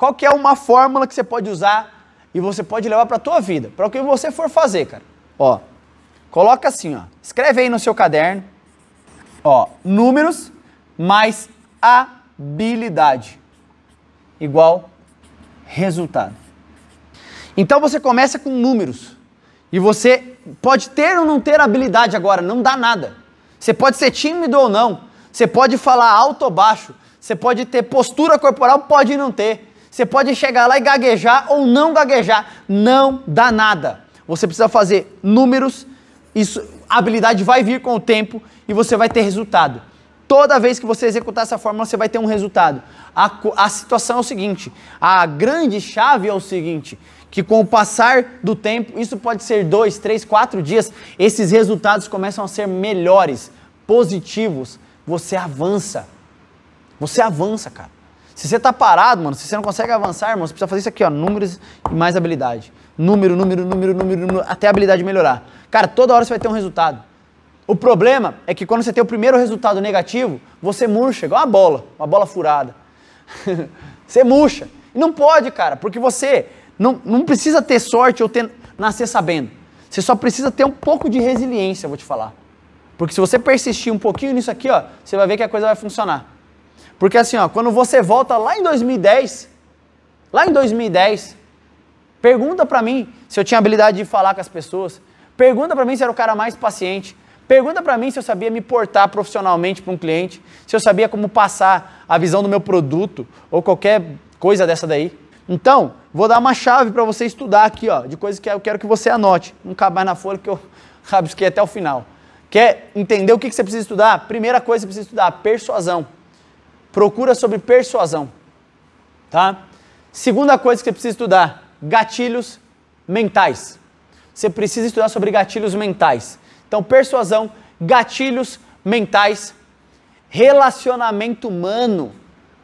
Qual que é uma fórmula que você pode usar e você pode levar para a tua vida, para o que você for fazer, cara? Ó, coloca assim, ó. Escreve aí no seu caderno, ó, números mais habilidade igual resultado. Então você começa com números. E você pode ter ou não ter habilidade agora, não dá nada. Você pode ser tímido ou não, você pode falar alto ou baixo, você pode ter postura corporal, pode não ter. Você pode chegar lá e gaguejar ou não gaguejar, não dá nada. Você precisa fazer números, isso, a habilidade vai vir com o tempo e você vai ter resultado. Toda vez que você executar essa fórmula, você vai ter um resultado. A, a situação é o seguinte: a grande chave é o seguinte que com o passar do tempo, isso pode ser dois, três, quatro dias, esses resultados começam a ser melhores, positivos. Você avança. Você avança, cara. Se você tá parado, mano, se você não consegue avançar, irmão, você precisa fazer isso aqui, ó, números e mais habilidade. Número, número, número, número, número, até a habilidade melhorar. Cara, toda hora você vai ter um resultado. O problema é que quando você tem o primeiro resultado negativo, você murcha, igual uma bola, uma bola furada. você murcha. E não pode, cara, porque você não, não precisa ter sorte ou ter, nascer sabendo. Você só precisa ter um pouco de resiliência, vou te falar. Porque se você persistir um pouquinho nisso aqui, ó, você vai ver que a coisa vai funcionar. Porque assim, ó, quando você volta lá em 2010, lá em 2010, pergunta para mim se eu tinha habilidade de falar com as pessoas, pergunta para mim se eu era o cara mais paciente, pergunta para mim se eu sabia me portar profissionalmente para um cliente, se eu sabia como passar a visão do meu produto ou qualquer coisa dessa daí. Então, vou dar uma chave para você estudar aqui, ó, de coisas que eu quero que você anote. Não cabe mais na folha que eu rabisquei até o final. Quer entender o que você precisa estudar? Primeira coisa que você precisa estudar, persuasão procura sobre persuasão, tá? Segunda coisa que você precisa estudar, gatilhos mentais. Você precisa estudar sobre gatilhos mentais. Então, persuasão, gatilhos mentais, relacionamento humano.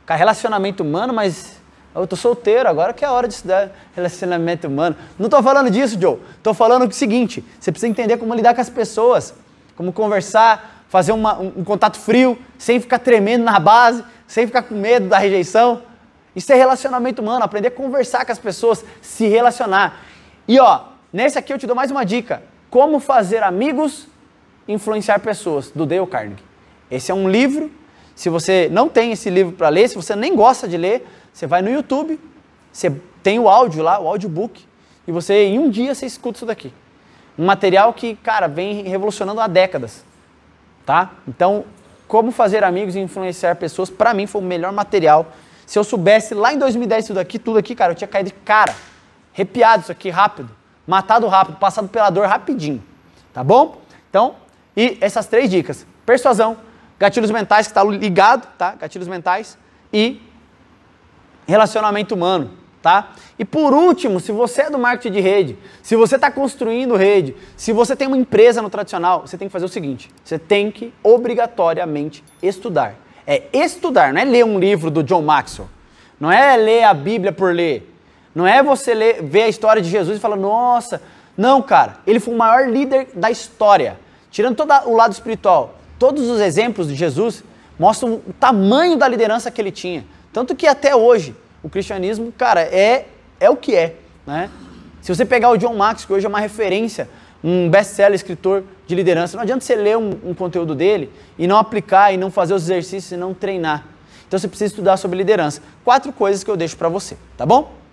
Cara, relacionamento humano, mas eu tô solteiro, agora que é a hora de estudar relacionamento humano. Não tô falando disso, Joe. Tô falando o seguinte, você precisa entender como lidar com as pessoas, como conversar, fazer uma, um, um contato frio, sem ficar tremendo na base sem ficar com medo da rejeição. Isso é relacionamento humano, aprender a conversar com as pessoas, se relacionar. E ó, nesse aqui eu te dou mais uma dica: Como fazer amigos influenciar pessoas, do Dale Carnegie. Esse é um livro. Se você não tem esse livro para ler, se você nem gosta de ler, você vai no YouTube, você tem o áudio lá, o audiobook, e você em um dia você escuta isso daqui. Um material que, cara, vem revolucionando há décadas, tá? Então, como fazer amigos e influenciar pessoas, para mim foi o melhor material. Se eu soubesse lá em 2010 tudo aqui, tudo aqui, cara, eu tinha caído de cara, arrepiado isso aqui rápido, matado rápido, passado pela dor rapidinho, tá bom? Então, e essas três dicas: persuasão, gatilhos mentais que está ligado, tá? Gatilhos mentais e relacionamento humano tá? E por último, se você é do marketing de rede, se você está construindo rede, se você tem uma empresa no tradicional, você tem que fazer o seguinte: você tem que obrigatoriamente estudar. É estudar, não é ler um livro do John Maxwell, não é ler a Bíblia por ler, não é você ler, ver a história de Jesus e falar, nossa, não, cara, ele foi o maior líder da história. Tirando todo o lado espiritual, todos os exemplos de Jesus mostram o tamanho da liderança que ele tinha. Tanto que até hoje, o cristianismo, cara, é, é o que é, né? Se você pegar o John Max, que hoje é uma referência, um best-seller escritor de liderança, não adianta você ler um, um, conteúdo dele e não aplicar, e não fazer os exercícios, e não treinar. Então você precisa estudar sobre liderança. Quatro coisas que eu deixo para você, tá bom?